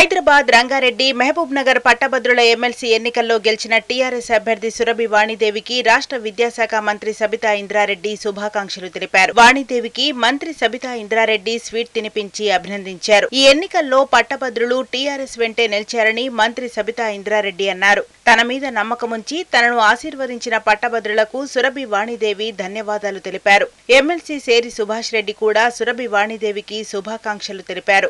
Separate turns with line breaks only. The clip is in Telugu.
హైదరాబాద్ రంగారెడ్డి మహబూబ్ నగర్ పట్టభద్రుల ఎమ్మెల్సీ ఎన్నికల్లో గెలిచిన టీఆర్ఎస్ అభ్యర్థి సురభి వాణిదేవికి రాష్ట్ర విద్యాశాఖ మంత్రి సబితా ఇంద్రారెడ్డి శుభాకాంక్షలు తెలిపారు వాణిదేవికి మంత్రి సబితా ఇంద్రారెడ్డి స్వీట్ తినిపించి అభినందించారు ఈ ఎన్నికల్లో పట్టభద్రులు టీఆర్ఎస్ వెంటే నిలిచారని మంత్రి సబితా ఇంద్రారెడ్డి అన్నారు తన మీద నమ్మకముంచి తనను ఆశీర్వదించిన పట్టభద్రులకు సురభి వాణిదేవి ధన్యవాదాలు తెలిపారు ఎమ్మెల్సీ సేరి సుభాష్ రెడ్డి కూడా సురభి వాణిదేవికి శుభాకాంక్షలు తెలిపారు